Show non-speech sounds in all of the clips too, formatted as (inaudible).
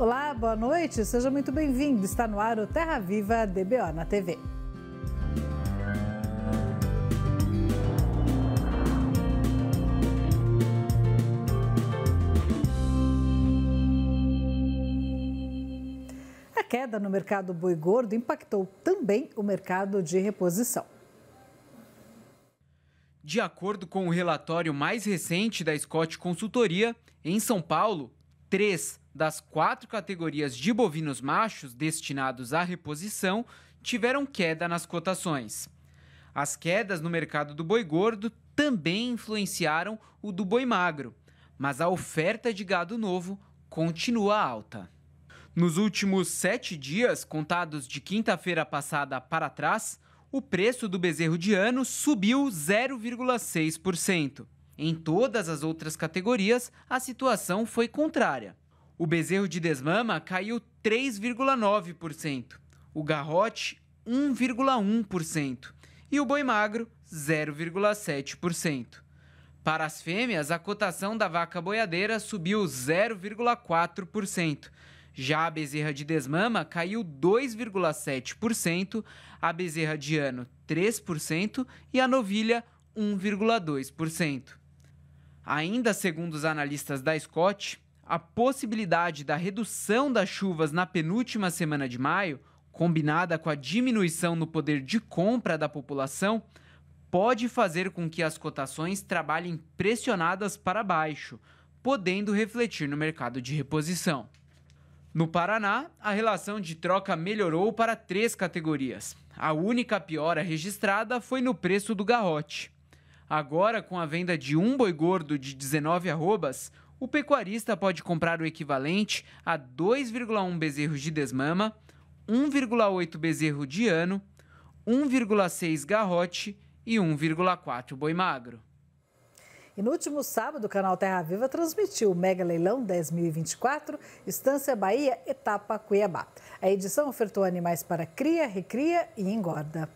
Olá, boa noite, seja muito bem-vindo. Está no ar o Terra Viva DBO na TV. A queda no mercado boi gordo impactou também o mercado de reposição. De acordo com o relatório mais recente da Scott Consultoria, em São Paulo, Três das quatro categorias de bovinos machos destinados à reposição tiveram queda nas cotações. As quedas no mercado do boi gordo também influenciaram o do boi magro, mas a oferta de gado novo continua alta. Nos últimos sete dias, contados de quinta-feira passada para trás, o preço do bezerro de ano subiu 0,6%. Em todas as outras categorias, a situação foi contrária. O bezerro de desmama caiu 3,9%, o garrote 1,1% e o boi magro 0,7%. Para as fêmeas, a cotação da vaca boiadeira subiu 0,4%. Já a bezerra de desmama caiu 2,7%, a bezerra de ano 3% e a novilha 1,2%. Ainda segundo os analistas da Scott, a possibilidade da redução das chuvas na penúltima semana de maio, combinada com a diminuição no poder de compra da população, pode fazer com que as cotações trabalhem pressionadas para baixo, podendo refletir no mercado de reposição. No Paraná, a relação de troca melhorou para três categorias. A única piora registrada foi no preço do garrote. Agora, com a venda de um boi gordo de 19 arrobas, o pecuarista pode comprar o equivalente a 2,1 bezerros de desmama, 1,8 bezerro de ano, 1,6 garrote e 1,4 boi magro. E no último sábado, o canal Terra Viva transmitiu o Mega Leilão 10.024, Estância Bahia, etapa Cuiabá. A edição ofertou animais para cria, recria e engorda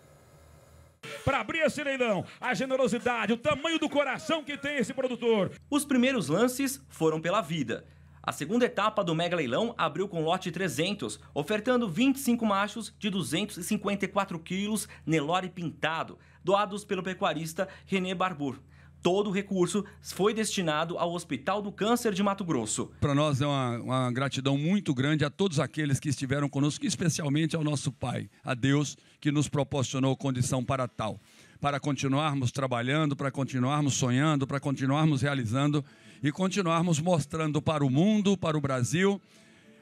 para abrir esse leilão. A generosidade, o tamanho do coração que tem esse produtor. Os primeiros lances foram pela vida. A segunda etapa do mega leilão abriu com lote 300, ofertando 25 machos de 254 quilos Nelore Pintado, doados pelo pecuarista René Barbour. Todo o recurso foi destinado ao Hospital do Câncer de Mato Grosso. Para nós é uma, uma, gratidão muito grande a todos aqueles que estiveram conosco, especialmente ao nosso Pai, a Deus, que nos proporcionou condição para tal. Para continuarmos trabalhando, para continuarmos sonhando, para continuarmos realizando e continuarmos mostrando para o mundo, para o Brasil,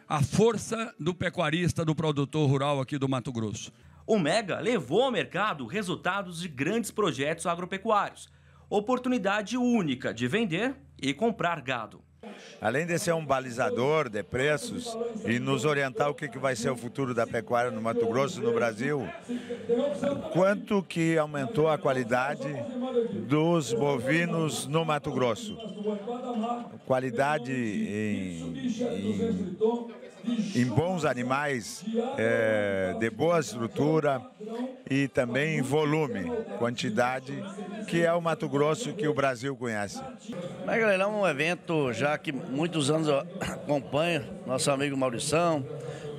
a força do pecuarista, do produtor rural aqui do Mato Grosso. O Mega levou ao mercado resultados de grandes projetos agropecuários oportunidade única de vender e comprar gado. Além de ser um balizador de preços e nos orientar o que, vai ser o futuro da pecuária no Mato Grosso e no Brasil, quanto que aumentou a qualidade dos bovinos no Mato Grosso? Qualidade em, em em bons animais é, de boa estrutura e também em volume, quantidade, que é o Mato Grosso que o Brasil conhece. Mas galera é um evento já que muitos anos eu (coughs) acompanho nosso amigo Maurição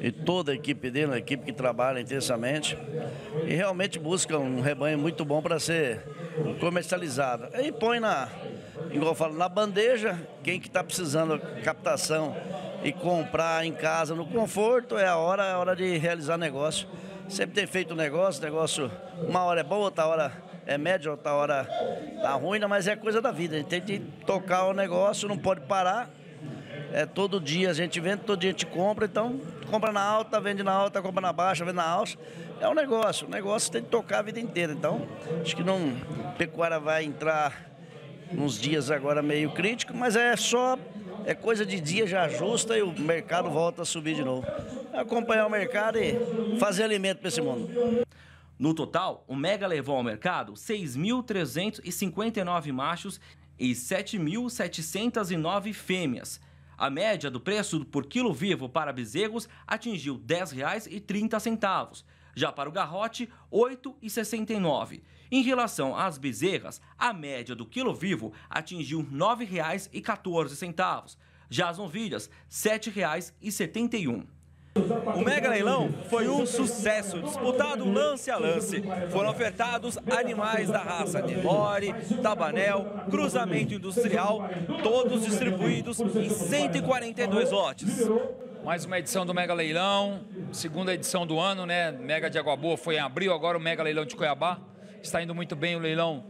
e toda a equipe dele, a equipe que trabalha intensamente e realmente busca um rebanho muito bom para ser comercializado. E põe na, igual eu falo, na bandeja, quem que está precisando captação e comprar em casa no conforto, é a hora, a hora de realizar negócio. Sempre ter feito negócio, negócio uma hora é boa, outra hora é média, outra hora tá ruim, mas é coisa da vida. A gente tem que tocar o negócio, não pode parar. É, todo dia a gente vende, todo dia a gente compra, então compra na alta, vende na alta, compra na baixa, vende na alta É um negócio, o negócio tem que tocar a vida inteira. Então, acho que não. Pecuária vai entrar nos dias agora meio crítico, mas é só é coisa de dia já ajusta e o mercado volta a subir de novo. Acompanhar o mercado e fazer alimento para esse mundo. No total, o Mega levou ao mercado 6.359 machos e 7.709 fêmeas. A média do preço por quilo vivo para bezerros atingiu R$ 10,30. Já para o garrote, R$ 8,69. Em relação às bezerras, a média do quilo vivo atingiu R$ 9,14. Já as novilhas, R$ 7,71. O mega leilão foi um sucesso, disputado lance a lance. Foram ofertados animais da raça Nelore, Tabanel, Cruzamento Industrial, todos distribuídos em 142 lotes. Mais uma edição do Mega Leilão, segunda edição do ano, né? Mega de Água Boa foi em abril, agora o Mega Leilão de Cuiabá. Está indo muito bem o leilão,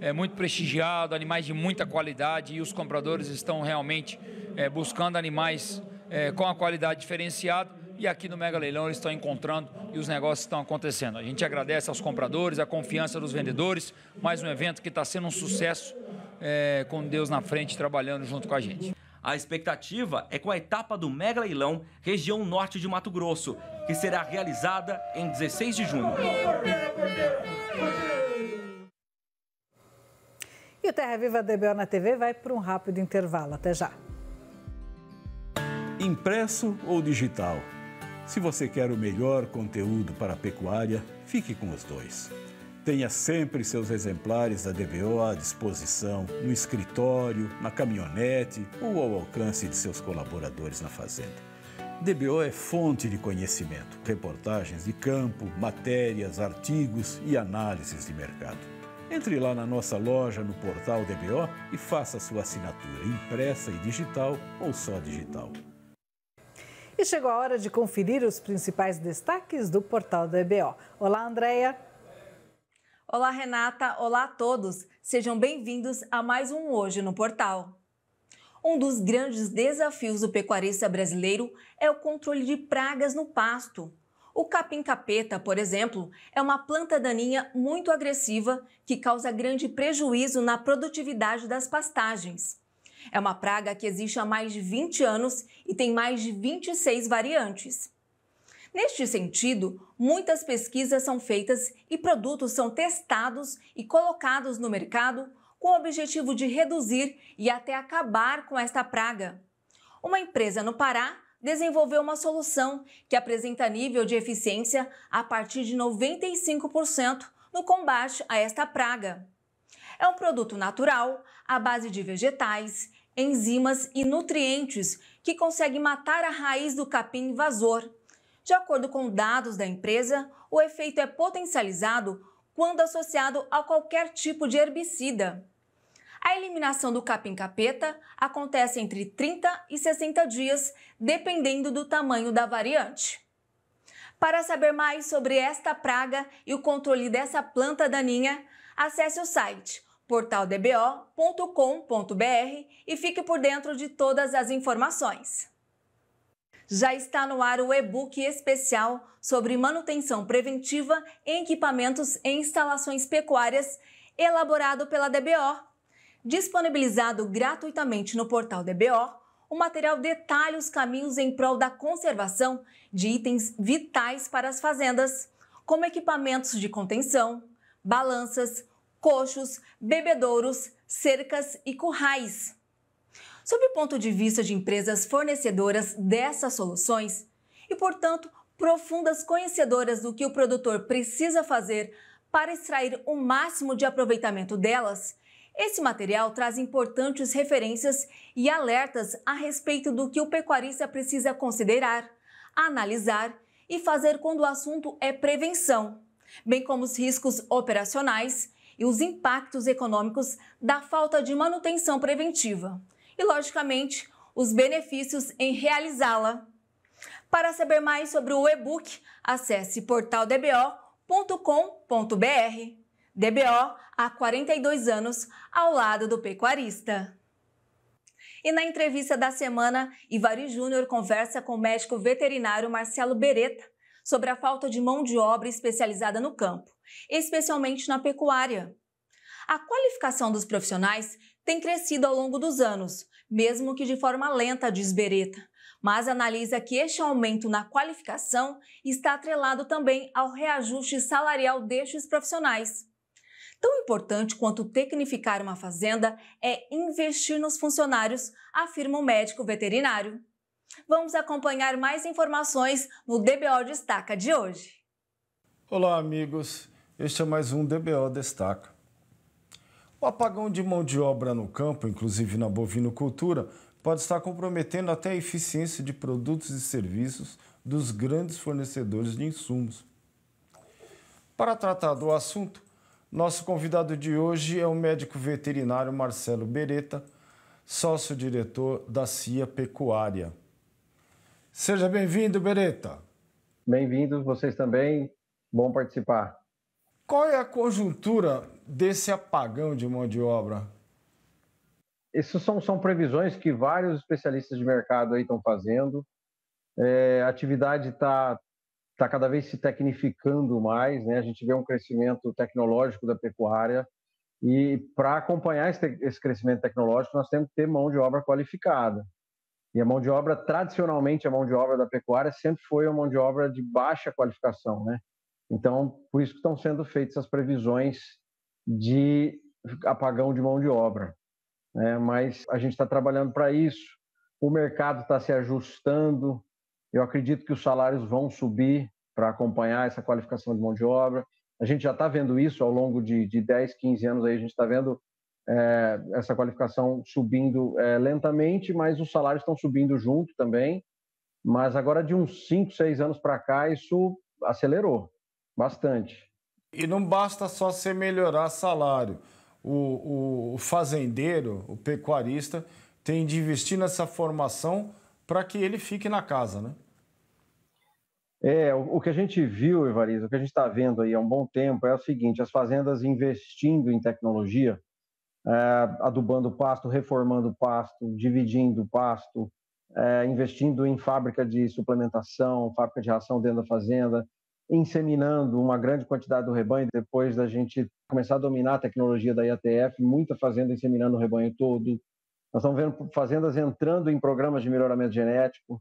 é muito prestigiado, animais de muita qualidade e os compradores estão realmente é, buscando animais é, com a qualidade diferenciada. E aqui no Mega Leilão eles estão encontrando e os negócios estão acontecendo. A gente agradece aos compradores, a confiança dos vendedores. Mais um evento que está sendo um sucesso, é, com Deus na frente, trabalhando junto com a gente. A expectativa é com a etapa do Mega Leilão, região norte de Mato Grosso, que será realizada em 16 de junho. E o Terra Viva DBO na TV vai para um rápido intervalo. Até já. Impresso ou digital? Se você quer o melhor conteúdo para a pecuária, fique com os dois. Tenha sempre seus exemplares da DBO à disposição, no escritório, na caminhonete ou ao alcance de seus colaboradores na fazenda. DBO é fonte de conhecimento, reportagens de campo, matérias, artigos e análises de mercado. Entre lá na nossa loja no portal DBO e faça sua assinatura impressa e digital ou só digital. E chegou a hora de conferir os principais destaques do portal DBO. Olá, Andréia! Olá, Renata. Olá a todos. Sejam bem-vindos a mais um Hoje no Portal. Um dos grandes desafios do pecuarista brasileiro é o controle de pragas no pasto. O capim-capeta, por exemplo, é uma planta daninha muito agressiva que causa grande prejuízo na produtividade das pastagens. É uma praga que existe há mais de 20 anos e tem mais de 26 variantes. Neste sentido, muitas pesquisas são feitas e produtos são testados e colocados no mercado com o objetivo de reduzir e até acabar com esta praga. Uma empresa no Pará desenvolveu uma solução que apresenta nível de eficiência a partir de 95% no combate a esta praga. É um produto natural à base de vegetais, enzimas e nutrientes que consegue matar a raiz do capim invasor de acordo com dados da empresa, o efeito é potencializado quando associado a qualquer tipo de herbicida. A eliminação do capim-capeta acontece entre 30 e 60 dias, dependendo do tamanho da variante. Para saber mais sobre esta praga e o controle dessa planta daninha, acesse o site portaldbo.com.br e fique por dentro de todas as informações. Já está no ar o e-book especial sobre manutenção preventiva em equipamentos e instalações pecuárias, elaborado pela DBO. Disponibilizado gratuitamente no portal DBO, o material detalha os caminhos em prol da conservação de itens vitais para as fazendas, como equipamentos de contenção, balanças, coxos, bebedouros, cercas e currais. Sob o ponto de vista de empresas fornecedoras dessas soluções e, portanto, profundas conhecedoras do que o produtor precisa fazer para extrair o máximo de aproveitamento delas, esse material traz importantes referências e alertas a respeito do que o pecuarista precisa considerar, analisar e fazer quando o assunto é prevenção, bem como os riscos operacionais e os impactos econômicos da falta de manutenção preventiva e, logicamente, os benefícios em realizá-la. Para saber mais sobre o e-book, acesse portaldbo.com.br. DBO há 42 anos ao lado do pecuarista. E na entrevista da semana, Ivari Júnior conversa com o médico veterinário Marcelo Beretta sobre a falta de mão de obra especializada no campo, especialmente na pecuária. A qualificação dos profissionais tem crescido ao longo dos anos, mesmo que de forma lenta, diz Beretta. Mas analisa que este aumento na qualificação está atrelado também ao reajuste salarial destes profissionais. Tão importante quanto tecnificar uma fazenda é investir nos funcionários, afirma o médico veterinário. Vamos acompanhar mais informações no DBO Destaca de hoje. Olá, amigos. Este é mais um DBO Destaca. O apagão de mão de obra no campo, inclusive na bovinocultura, pode estar comprometendo até a eficiência de produtos e serviços dos grandes fornecedores de insumos. Para tratar do assunto, nosso convidado de hoje é o médico veterinário Marcelo Beretta, sócio-diretor da CIA Pecuária. Seja bem-vindo, Beretta. Bem-vindos vocês também. Bom participar. Qual é a conjuntura desse apagão de mão de obra? Essas são, são previsões que vários especialistas de mercado estão fazendo. É, a atividade está tá cada vez se tecnificando mais, né? A gente vê um crescimento tecnológico da pecuária e para acompanhar esse, esse crescimento tecnológico nós temos que ter mão de obra qualificada. E a mão de obra, tradicionalmente, a mão de obra da pecuária sempre foi uma mão de obra de baixa qualificação, né? Então, por isso que estão sendo feitas as previsões de apagão de mão de obra. Né? Mas a gente está trabalhando para isso, o mercado está se ajustando, eu acredito que os salários vão subir para acompanhar essa qualificação de mão de obra. A gente já está vendo isso ao longo de, de 10, 15 anos, aí a gente está vendo é, essa qualificação subindo é, lentamente, mas os salários estão subindo junto também. Mas agora, de uns 5, 6 anos para cá, isso acelerou bastante. E não basta só você melhorar salário. O, o, o fazendeiro, o pecuarista, tem de investir nessa formação para que ele fique na casa, né? É, o, o que a gente viu, Evaristo, o que a gente está vendo aí há um bom tempo é o seguinte: as fazendas investindo em tecnologia, é, adubando pasto, reformando pasto, dividindo pasto, é, investindo em fábrica de suplementação, fábrica de ração dentro da fazenda, inseminando uma grande quantidade do rebanho depois da gente começar a dominar a tecnologia da IATF, muita fazenda inseminando o rebanho todo. Nós estamos vendo fazendas entrando em programas de melhoramento genético.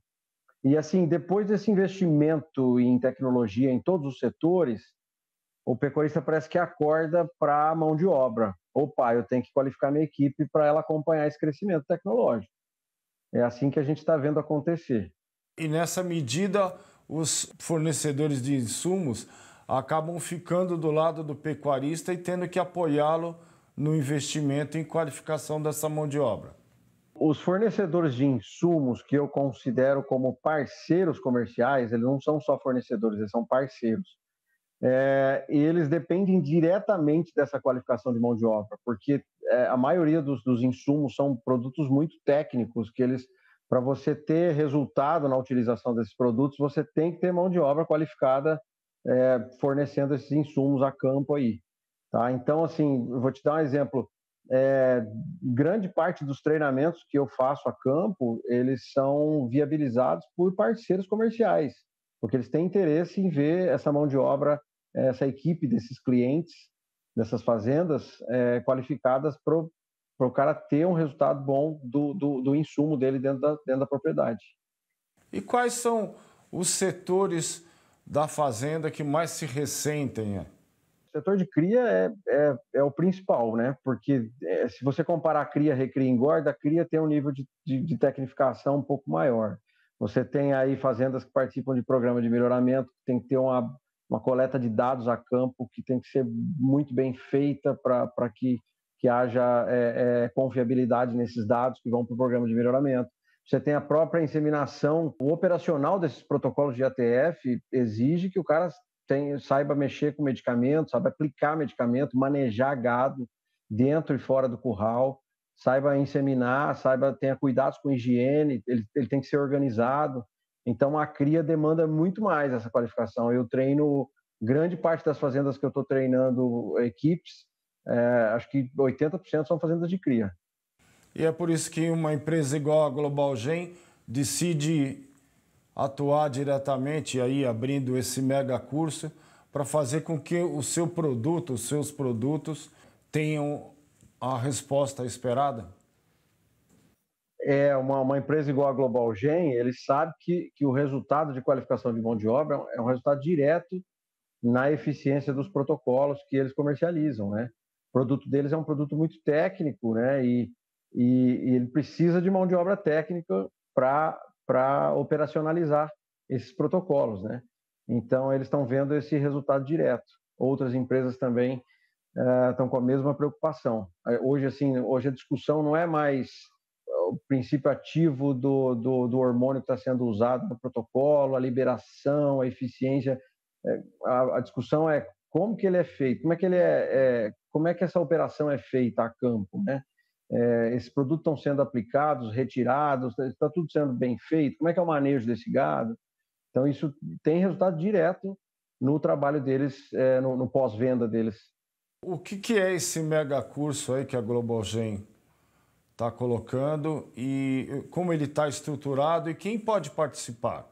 E assim, depois desse investimento em tecnologia em todos os setores, o pecuarista parece que acorda para a mão de obra. Opa, eu tenho que qualificar minha equipe para ela acompanhar esse crescimento tecnológico. É assim que a gente está vendo acontecer. E nessa medida, os fornecedores de insumos acabam ficando do lado do pecuarista e tendo que apoiá-lo no investimento em qualificação dessa mão de obra. Os fornecedores de insumos que eu considero como parceiros comerciais, eles não são só fornecedores, eles são parceiros. É, e eles dependem diretamente dessa qualificação de mão de obra, porque é, a maioria dos, dos insumos são produtos muito técnicos que eles para você ter resultado na utilização desses produtos, você tem que ter mão de obra qualificada é, fornecendo esses insumos a campo aí. Tá? Então, assim, eu vou te dar um exemplo. É, grande parte dos treinamentos que eu faço a campo, eles são viabilizados por parceiros comerciais, porque eles têm interesse em ver essa mão de obra, essa equipe desses clientes, dessas fazendas, é, qualificadas para o cara ter um resultado bom do, do, do insumo dele dentro da, dentro da propriedade. E quais são os setores da fazenda que mais se ressentem? O setor de cria é, é, é o principal, né? Porque é, se você comparar cria, recria, engorda, a cria tem um nível de, de, de tecnificação um pouco maior. Você tem aí fazendas que participam de programa de melhoramento, que tem que ter uma, uma coleta de dados a campo, que tem que ser muito bem feita para que que haja é, é, confiabilidade nesses dados que vão para o programa de melhoramento. Você tem a própria inseminação. O operacional desses protocolos de ATF exige que o cara tem, saiba mexer com medicamento, saiba aplicar medicamento, manejar gado dentro e fora do curral, saiba inseminar, saiba tenha cuidados com higiene, ele, ele tem que ser organizado. Então a cria demanda muito mais essa qualificação. Eu treino grande parte das fazendas que eu estou treinando equipes é, acho que 80% são fazendas de cria. E é por isso que uma empresa igual a Global Gen decide atuar diretamente aí abrindo esse mega curso para fazer com que o seu produto, os seus produtos tenham a resposta esperada? É uma, uma empresa igual a Global Gen, ele sabe que, que o resultado de qualificação de mão de obra é um resultado direto na eficiência dos protocolos que eles comercializam, né? O produto deles é um produto muito técnico, né? E, e, e ele precisa de mão de obra técnica para operacionalizar esses protocolos, né? Então, eles estão vendo esse resultado direto. Outras empresas também uh, estão com a mesma preocupação. É, hoje, assim, hoje a discussão não é mais é, o princípio ativo do, do, do hormônio que está sendo usado no protocolo, a liberação, a eficiência. A, a discussão é como que ele é feito, como é que ele é, é como é que essa operação é feita a campo, né? É, esses produtos estão sendo aplicados, retirados, está tudo sendo bem feito, como é que é o manejo desse gado? Então, isso tem resultado direto no trabalho deles, é, no, no pós-venda deles. O que, que, é esse mega curso aí que a Globalgen está colocando e como ele está estruturado e quem pode participar?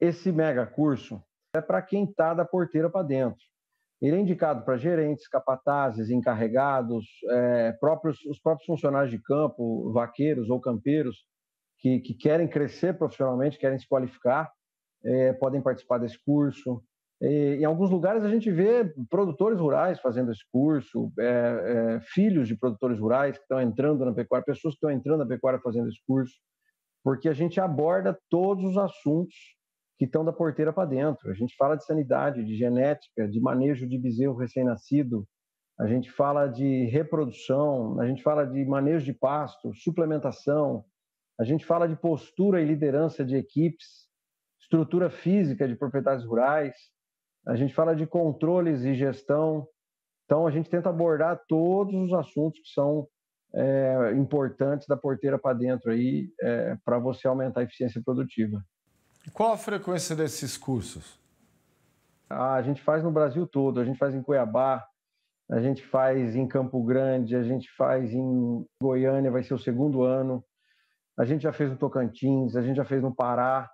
Esse mega curso é para quem está da porteira para dentro. Ele é indicado para gerentes, capatazes, encarregados, é, próprios, os próprios funcionários de campo, vaqueiros ou campeiros, que, que querem crescer profissionalmente, querem se qualificar, é, podem participar desse curso. E, em alguns lugares a gente vê produtores rurais fazendo esse curso, é, é filhos de produtores rurais que estão entrando na pecuária, pessoas que estão entrando na pecuária fazendo esse curso, porque a gente aborda todos os assuntos que estão da porteira para dentro. A gente fala de sanidade, de genética, de manejo de bezerro recém-nascido, a gente fala de reprodução, a gente fala de manejo de pasto, suplementação, a gente fala de postura e liderança de equipes, estrutura física de propriedades rurais, a gente fala de controles e gestão. Então, a gente tenta abordar todos os assuntos que são é, importantes da porteira para dentro aí, é, eh, para você aumentar a eficiência produtiva. E qual a frequência desses cursos? Ah, a gente faz no Brasil todo, a gente faz em Cuiabá, a gente faz em Campo Grande, a gente faz em Goiânia, vai ser o segundo ano. A gente já fez no Tocantins, a gente já fez no Pará.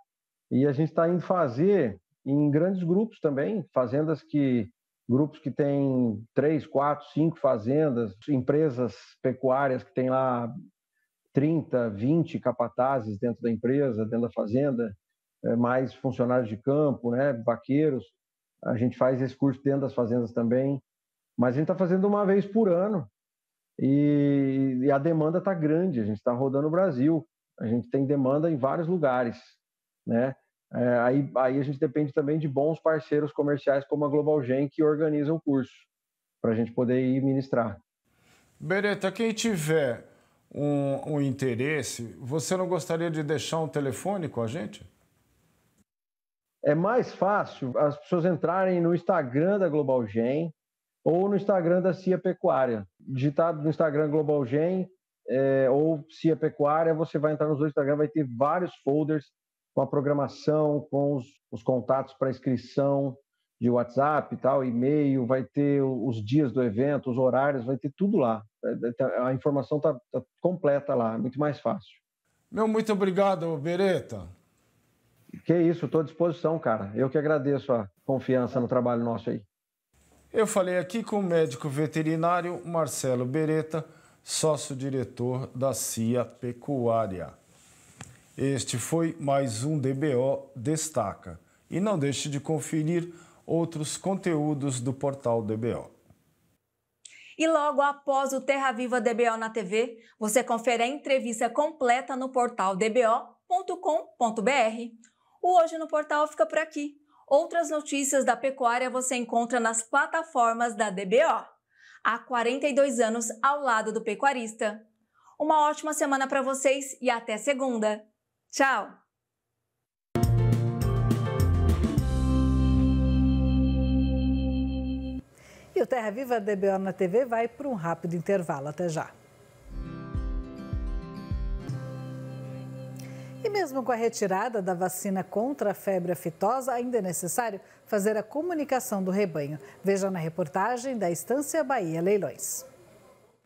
E a gente está indo fazer em grandes grupos também, fazendas que grupos que têm três, quatro, cinco fazendas, empresas pecuárias que têm lá 30, 20 capatazes dentro da empresa, dentro da fazenda. É, mais funcionários de campo, né, vaqueiros. A gente faz esse curso dentro das fazendas também, mas a gente está fazendo uma vez por ano e, e a demanda está grande. A gente está rodando o Brasil, a gente tem demanda em vários lugares, né? É, aí, aí a gente depende também de bons parceiros comerciais como a Global Gen que organiza o curso para a gente poder ir ministrar. Beretta, quem tiver um, um interesse, você não gostaria de deixar um telefone com a gente? é mais fácil as pessoas entrarem no Instagram da Global Gen ou no Instagram da Cia Pecuária. Digitado no Instagram Global Gen é, ou Cia Pecuária, você vai entrar nos dois Instagram, vai ter vários folders com a programação, com os, os contatos para inscrição de WhatsApp e tal, e-mail, vai ter os dias do evento, os horários, vai ter tudo lá. É, é, tá, a informação está tá completa lá, é muito mais fácil. Meu muito obrigado, Beretta. Que isso, estou à disposição, cara. Eu que agradeço a confiança no trabalho nosso aí. Eu falei aqui com o médico veterinário Marcelo Beretta, sócio-diretor da CIA Pecuária. Este foi mais um DBO Destaca. E não deixe de conferir outros conteúdos do portal DBO. E logo após o Terra Viva DBO na TV, você confere a entrevista completa no portal dbo.com.br. O Hoje no Portal fica por aqui. Outras notícias da pecuária você encontra nas plataformas da DBO. Há 42 anos ao lado do pecuarista. Uma ótima semana para vocês e até segunda. Tchau! E o Terra Viva DBO na TV vai para um rápido intervalo. Até já! E mesmo com a retirada da vacina contra a febre aftosa, ainda é necessário fazer a comunicação do rebanho. Veja na reportagem da Estância Bahia Leilões.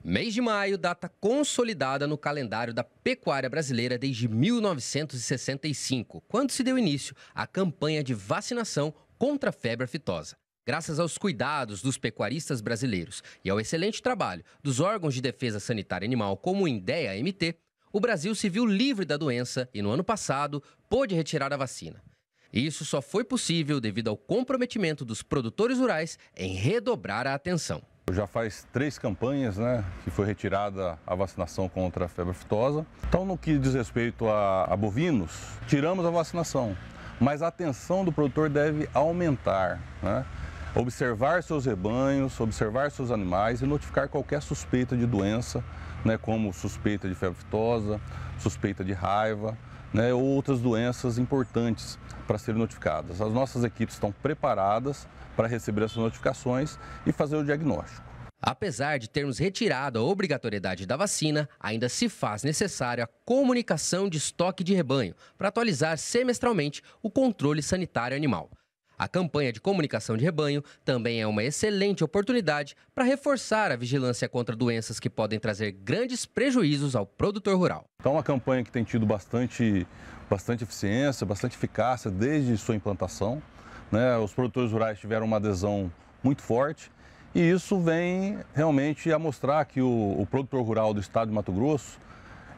Mês de maio, data consolidada no calendário da pecuária brasileira desde 1965, quando se deu início à campanha de vacinação contra a febre aftosa. Graças aos cuidados dos pecuaristas brasileiros e ao excelente trabalho dos órgãos de defesa sanitária animal, como o INDEA-MT, o Brasil se viu livre da doença e, no ano passado, pôde retirar a vacina. Isso só foi possível devido ao comprometimento dos produtores rurais em redobrar a atenção. Já faz três campanhas né, que foi retirada a vacinação contra a febre aftosa. Então, no que diz respeito a, a bovinos, tiramos a vacinação, mas a atenção do produtor deve aumentar. Né? observar seus rebanhos, observar seus animais e notificar qualquer suspeita de doença, né, como suspeita de febre aftosa, suspeita de raiva, né, ou outras doenças importantes para serem notificadas. As nossas equipes estão preparadas para receber essas notificações e fazer o diagnóstico. Apesar de termos retirado a obrigatoriedade da vacina, ainda se faz necessária a comunicação de estoque de rebanho para atualizar semestralmente o controle sanitário animal. A campanha de comunicação de rebanho também é uma excelente oportunidade para reforçar a vigilância contra doenças que podem trazer grandes prejuízos ao produtor rural. Então, é uma campanha que tem tido bastante, bastante eficiência, bastante eficácia desde sua implantação. Né? Os produtores rurais tiveram uma adesão muito forte. E isso vem realmente a mostrar que o, o produtor rural do estado de Mato Grosso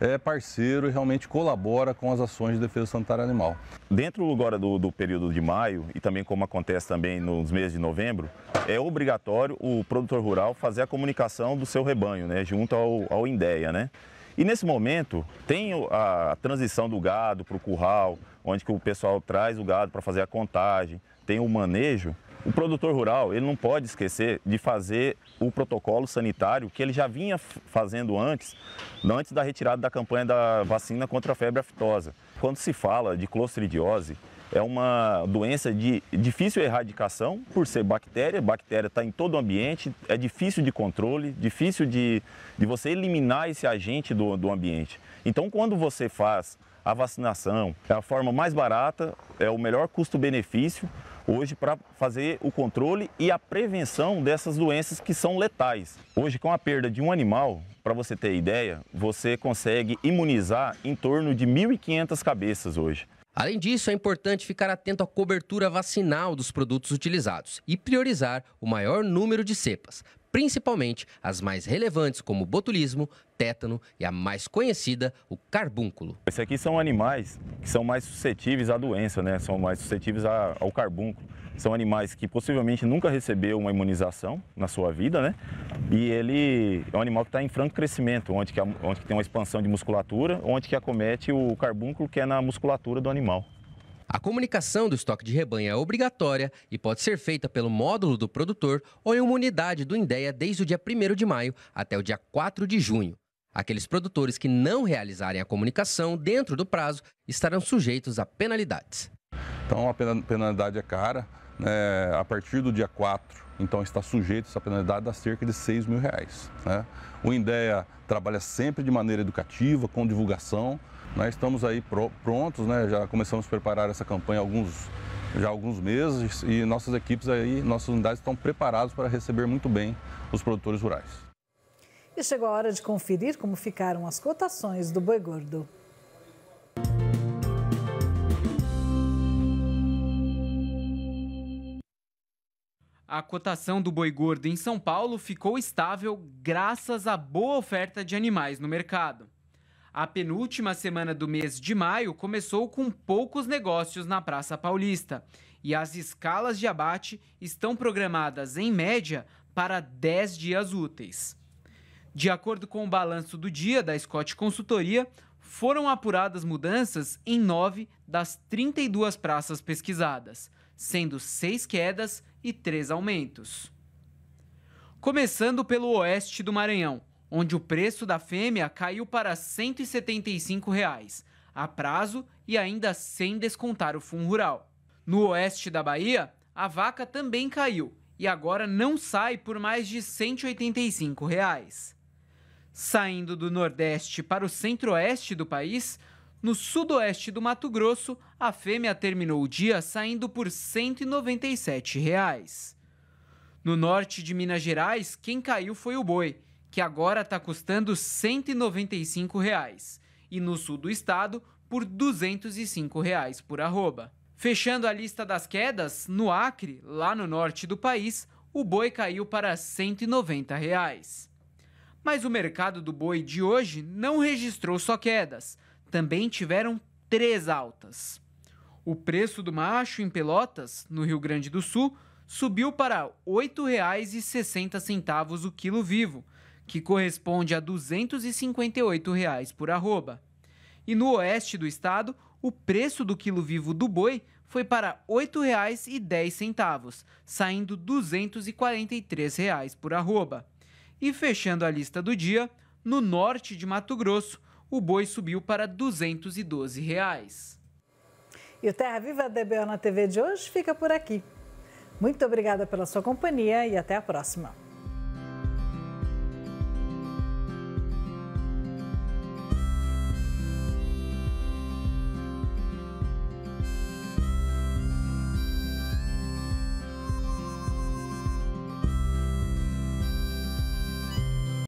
é parceiro e realmente colabora com as ações de defesa sanitária animal. Dentro agora do, do período de maio e também como acontece também nos meses de novembro, é obrigatório o produtor rural fazer a comunicação do seu rebanho, né, junto ao, ao INDEA, né? E nesse momento tem a transição do gado para o curral, onde que o pessoal traz o gado para fazer a contagem, tem o manejo o produtor rural ele não pode esquecer de fazer o protocolo sanitário que ele já vinha fazendo antes, antes da retirada da campanha da vacina contra a febre aftosa. Quando se fala de clostridiose, é uma doença de difícil erradicação por ser bactéria. Bactéria está em todo o ambiente, é difícil de controle, difícil de, de você eliminar esse agente do, do ambiente. Então, quando você faz a vacinação. É a forma mais barata, é o melhor custo-benefício hoje para fazer o controle e a prevenção dessas doenças que são letais. Hoje, com a perda de um animal, para você ter ideia, você consegue imunizar em torno de 1.500 cabeças hoje. Além disso, é importante ficar atento à cobertura vacinal dos produtos utilizados e priorizar o maior número de cepas, principalmente as mais relevantes como botulismo, tétano e a mais conhecida, o carbúnculo. Esses aqui são animais que são mais suscetíveis à doença, né? são mais suscetíveis ao carbúnculo. São animais que possivelmente nunca recebeu uma imunização na sua vida, né? E ele é um animal que está em franco crescimento, onde, que, onde que tem uma expansão de musculatura, onde que acomete o carbúnculo que é na musculatura do animal. A comunicação do estoque de rebanho é obrigatória e pode ser feita pelo módulo do produtor ou em uma unidade do INDEA desde o dia 1 de maio até o dia 4 de junho. Aqueles produtores que não realizarem a comunicação dentro do prazo estarão sujeitos a penalidades. Então a penalidade é cara, né? a partir do dia 4, então está sujeito essa penalidade a cerca de 6 mil reais. Né? O INDEA trabalha sempre de maneira educativa, com divulgação, nós estamos aí prontos, né? já começamos a preparar essa campanha há alguns, já há alguns meses e nossas equipes aí, nossas unidades estão preparadas para receber muito bem os produtores rurais. E chegou a hora de conferir como ficaram as cotações do boi gordo. A cotação do boi gordo em São Paulo ficou estável graças à boa oferta de animais no mercado. A penúltima semana do mês de maio começou com poucos negócios na Praça Paulista e as escalas de abate estão programadas, em média, para 10 dias úteis. De acordo com o balanço do dia da Scott Consultoria, foram apuradas mudanças em 9 das 32 praças pesquisadas, sendo 6 quedas e 3 aumentos. Começando pelo oeste do Maranhão onde o preço da fêmea caiu para R$ 175, reais, a prazo e ainda sem descontar o fundo rural. No oeste da Bahia, a vaca também caiu e agora não sai por mais de R$ 185. Reais. Saindo do nordeste para o centro-oeste do país, no sudoeste do Mato Grosso, a fêmea terminou o dia saindo por R$ 197. Reais. No norte de Minas Gerais, quem caiu foi o boi que agora está custando R$ 195 reais, e no sul do estado por R$ 205 reais por arroba. Fechando a lista das quedas, no Acre, lá no norte do país, o boi caiu para R$ 190. Reais. Mas o mercado do boi de hoje não registrou só quedas, também tiveram três altas. O preço do macho em Pelotas, no Rio Grande do Sul, subiu para R$ 8,60 o quilo vivo, que corresponde a R$ 258,00 por arroba. E no oeste do estado, o preço do quilo vivo do boi foi para R$ 8,10, saindo R$ 243,00 por arroba. E fechando a lista do dia, no norte de Mato Grosso, o boi subiu para R$ 212,00. Reais. E o Terra Viva DBO na TV de hoje fica por aqui. Muito obrigada pela sua companhia e até a próxima.